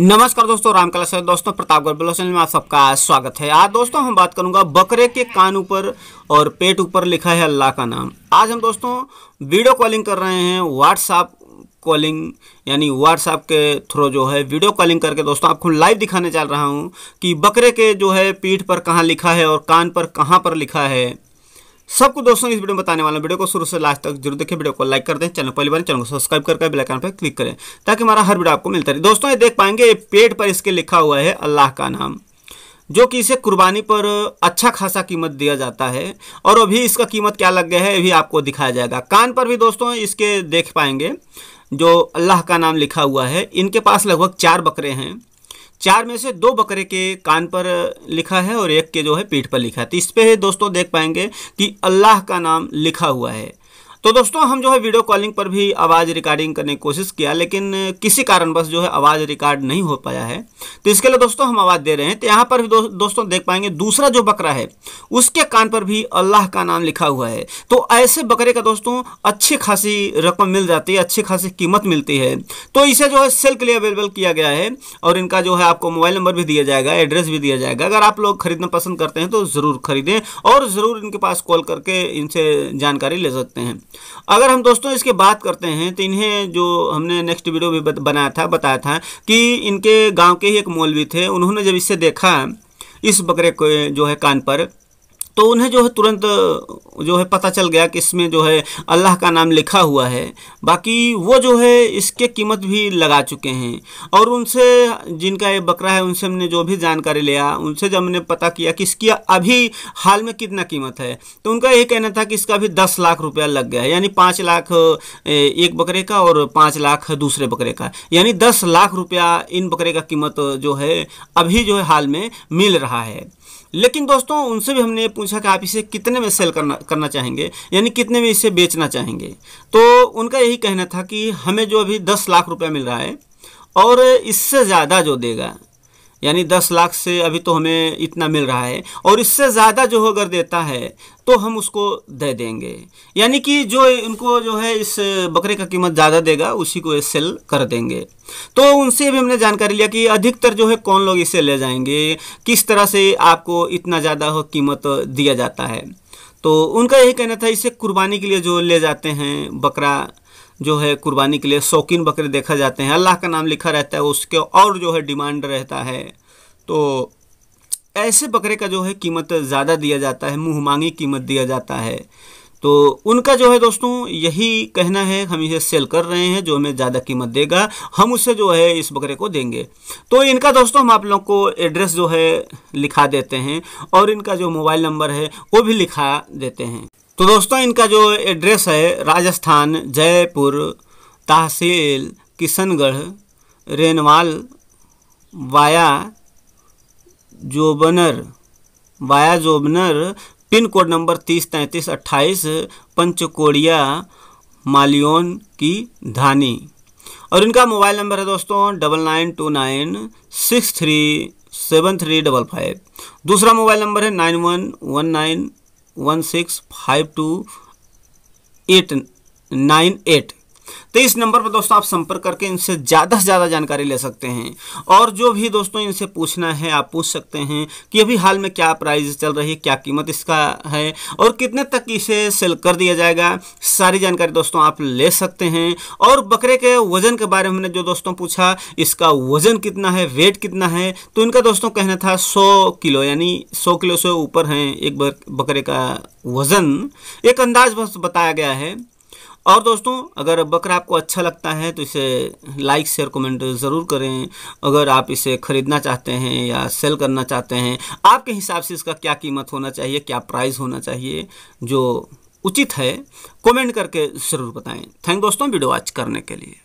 नमस्कार दोस्तों रामकला सर दोस्तों प्रतापगढ़ ब्लॉसन में आप सबका स्वागत है आज दोस्तों हम बात करूंगा बकरे के कान ऊपर और पेट ऊपर लिखा है अल्लाह का नाम आज हम दोस्तों वीडियो कॉलिंग कर रहे हैं व्हाट्सएप कॉलिंग यानी व्हाट्सएप के थ्रू जो है वीडियो कॉलिंग करके दोस्तों आपको लाइव दिखाने चल रहा हूँ कि बकरे के जो है पीठ पर कहाँ लिखा है और कान पर कहाँ पर लिखा है सब कुछ दोस्तों इस वीडियो में बताने वाला वीडियो को शुरू से लास्ट तक जरूर देखें वीडियो को लाइक कर दें चैनल पहली बार चैनल को सब्सक्राइब करके बेल आइकन पर क्लिक करें ताकि हमारा हर वीडियो आपको मिलता रहे दोस्तों ये देख पाएंगे ये पेट पर इसके लिखा हुआ है अल्लाह का नाम जो कि इसे कुर्बानी पर अच्छा खासा कीमत दिया जाता है और अभी इसका कीमत क्या लग गया है अभी आपको दिखाया जाएगा कान पर भी दोस्तों इसके देख पाएंगे जो अल्लाह का नाम लिखा हुआ है इनके पास लगभग चार बकरे हैं चार में से दो बकरे के कान पर लिखा है और एक के जो है पीठ पर लिखा है तो इस पर दोस्तों देख पाएंगे कि अल्लाह का नाम लिखा हुआ है तो दोस्तों हम जो है वीडियो कॉलिंग पर भी आवाज़ रिकॉर्डिंग करने की कोशिश किया लेकिन किसी कारणवश जो है आवाज़ रिकॉर्ड नहीं हो पाया है तो इसके लिए दोस्तों हम आवाज़ दे रहे हैं तो यहाँ पर भी दो, दोस्तों देख पाएंगे दूसरा जो बकरा है उसके कान पर भी अल्लाह का नाम लिखा हुआ है तो ऐसे बकरे का दोस्तों अच्छी खासी रकम मिल जाती है अच्छी खासी कीमत मिलती है तो इसे जो है सेल के लिए अवेलेबल किया गया है और इनका जो है आपको मोबाइल नंबर भी दिया जाएगा एड्रेस भी दिया जाएगा अगर आप लोग खरीदना पसंद करते हैं तो ज़रूर खरीदें और ज़रूर इनके पास कॉल करके इनसे जानकारी ले सकते हैं अगर हम दोस्तों इसके बात करते हैं तो इन्हें जो हमने नेक्स्ट वीडियो भी बनाया था बताया था कि इनके गांव के ही एक मौलवी थे उन्होंने जब इससे देखा इस बकरे को जो है कान पर तो उन्हें जो है तुरंत जो है पता चल गया कि इसमें जो है अल्लाह का नाम लिखा हुआ है बाकी वो जो है इसके कीमत भी लगा चुके हैं और उनसे जिनका ये बकरा है उनसे हमने जो भी जानकारी लिया उनसे जब हमने पता किया कि इसकी अभी हाल में कितना कीमत है तो उनका यही कहना था कि इसका भी दस लाख रुपया लग गया है यानी पाँच लाख एक बकरे का और पाँच लाख दूसरे बकरे का यानी दस लाख रुपया इन बकरे का कीमत जो है अभी जो है हाल में मिल रहा है लेकिन दोस्तों उनसे भी हमने पूछा कि आप इसे कितने में सेल करना करना चाहेंगे यानी कितने में इसे बेचना चाहेंगे तो उनका यही कहना था कि हमें जो अभी दस लाख रुपया मिल रहा है और इससे ज़्यादा जो देगा यानी दस लाख से अभी तो हमें इतना मिल रहा है और इससे ज़्यादा जो अगर देता है तो हम उसको दे देंगे यानी कि जो उनको जो है इस बकरे का कीमत ज़्यादा देगा उसी को सेल कर देंगे तो उनसे भी हमने जानकारी लिया कि अधिकतर जो है कौन लोग इसे ले जाएंगे किस तरह से आपको इतना ज़्यादा कीमत दिया जाता है तो उनका यही कहना था इसे कुर्बानी के लिए जो ले जाते हैं बकरा जो है कुर्बानी के लिए शौकीन बकरे देखा जाते हैं अल्लाह का नाम लिखा रहता है उसके और जो है डिमांड रहता है तो ऐसे बकरे का जो है कीमत ज़्यादा दिया जाता है मुँह मांगी कीमत दिया जाता है तो उनका जो है दोस्तों यही कहना है हम इसे सेल कर रहे हैं जो हमें ज़्यादा कीमत देगा हम उसे जो है इस बकरे को देंगे तो इनका दोस्तों हम आप लोग को एड्रेस जो है लिखा देते हैं और इनका जो मोबाइल नंबर है वो भी लिखा देते हैं तो दोस्तों इनका जो एड्रेस है राजस्थान जयपुर तहसील Kishangarh Renwal via Jobner via Jobner pin code number तीस तैंतीस अट्ठाईस पंचकोड़िया मालियोन की धानी और इनका मोबाइल नंबर है दोस्तों double nine two nine six three seven three double five दूसरा मोबाइल नंबर है nine one one nine one six five two eight nine eight तो इस नंबर पर दोस्तों आप संपर्क करके इनसे ज़्यादा से ज़्यादा जानकारी ले सकते हैं और जो भी दोस्तों इनसे पूछना है आप पूछ सकते हैं कि अभी हाल में क्या प्राइस चल रही है क्या कीमत इसका है और कितने तक इसे सेल कर दिया जाएगा सारी जानकारी दोस्तों आप ले सकते हैं और बकरे के वजन के बारे में हमने जो दोस्तों पूछा इसका वजन कितना है वेट कितना है तो इनका दोस्तों कहना था सौ किलो यानी सौ किलो से ऊपर हैं एक बकरे का वजन एक अंदाज बस बताया गया है और दोस्तों अगर बकरा आपको अच्छा लगता है तो इसे लाइक शेयर कमेंट ज़रूर करें अगर आप इसे ख़रीदना चाहते हैं या सेल करना चाहते हैं आपके हिसाब से इसका क्या कीमत होना चाहिए क्या प्राइस होना चाहिए जो उचित है कमेंट करके ज़रूर बताएं थैंक दोस्तों वीडियो वॉच करने के लिए